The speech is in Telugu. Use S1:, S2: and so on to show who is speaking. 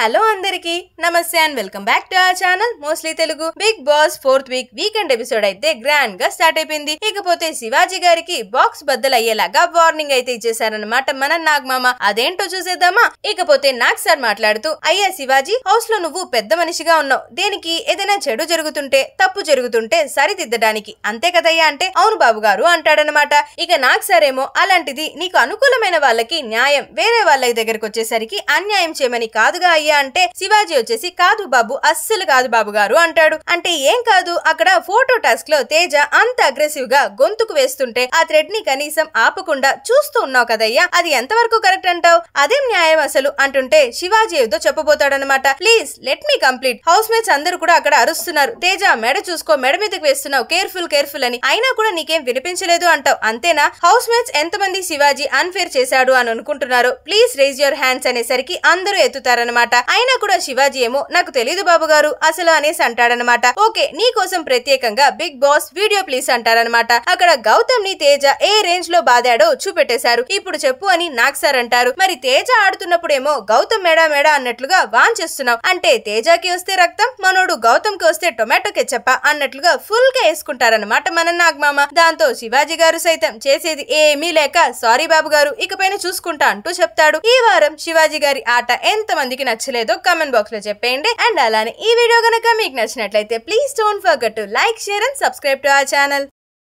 S1: హలో అందరికి నమస్తే and welcome back to our channel mostly Telugu Bigg Boss fourth week weekend episode అయితే గ్రాండ్ గా స్టార్ట్ అయిపోయింది ఇకపోతే శివాజీ గారికి బాక్స్ బద్దలు అయ్యేలాగా వార్నింగ్ అయితే ఇచ్చేసారనమాట మన నాగమామ అదేంటో చూసేద్దామా ఇకపోతే నాగ్ సార్ మాట్లాడుతూ అయ్యా శివాజీ హౌస్ లో నువ్వు పెద్ద మనిషిగా ఉన్నావు దేనికి ఏదైనా చెడు జరుగుతుంటే తప్పు జరుగుతుంటే సరిదిద్దడానికి అంతే కదయ్యా అంటే అవును బాబు గారు అంటాడనమాట ఇక నాగ్ సార్ ఏమో అలాంటిది నీకు అనుకూలమైన వాళ్ళకి న్యాయం వేరే వాళ్ళ దగ్గరకు వచ్చేసరికి అన్యాయం చేయమని కాదుగా అయ్యా శివయ్య అంటే శివాజీ వచ్చేసి కాదు బాబు అస్సలు కాదు బాబు గారు అంటాడు అంటే ఏం కాదు అక్కడ ఫోటో టాస్క్ లో తేజ అంత అగ్రెసివ్ గా గొంతుకు వేస్తుంటే ఆ థ్రెడ్ ని కనీసం ఆపకుండా చూస్తూ ఉన్నావు కదయ్యా అది ఎంతవరకు కరెక్ట్ అంటావు అదేం న్యాయం అసలు అంటుంటే శివాజీ ఏదో చెప్పబోతాడనమాట please let me complete housemates అందరూ కూడా అక్కడ అరుస్తున్నారు తేజ మెడ చూసుకో మెడ మీదకి వేస్తున్నావు కేర్ఫుల్ కేర్ఫుల్ అని అయినా కూడా నీకేం వినిపించలేదు అంటావు అంతేనా హౌస్ మేట్స్ ఎంతమంది శివాజీ అన్ఫేర్ చేశాడు అని అనుకుంటున్నారు ప్లీజ్ రేజ్ యువర్ హ్యాండ్స్ అనేసరికి అందరూ ఎత్తుతారనమాట అయినా కూడా శివాజీ ఏమో నాకు తెలియదు బాబు గారు అసలు అనేసి అంటాడనమాట ఓకే నీ కోసం ప్రత్యేకంగా బిగ్ బాస్ వీడియో ప్లీజ్ అంటారనమాట అక్కడ గౌతమ్ ని తేజ ఏ రేంజ్ లో బాదాడో చూపెట్టేశారు ఇప్పుడు చెప్పు అని నాగ్ సార్ అంటారు మరి తేజ ఆడుతున్నప్పుడేమో గౌతమ్ మేడా మేడా అన్నట్లుగా వాన్ చేస్తున్నావు అంటే తేజకి వస్తే రక్తం మనోడు గౌతమ్ కి వస్తే టొమాటో కెచ్చప్ప అన్నట్లుగా ఫుల్ గా వేసుకుంటారనమాట మన నాగమామ దాంతో శివాజీ గారు సైతం చేసేది ఏమీ లేక సారీ బాబు గారు ఇకపైన చూసుకుంటా అంటూ చెప్తాడు ఈ వారం శివాజీ గారి ఆట ఎంత మందికి నచ్చలేదో కామెంట్ బాక్స్ లో చెప్పేయండి అండ్ అలానే ఈ వీడియో కనుక మీకు నచ్చినట్లయితే please don't forget to like share and subscribe to our channel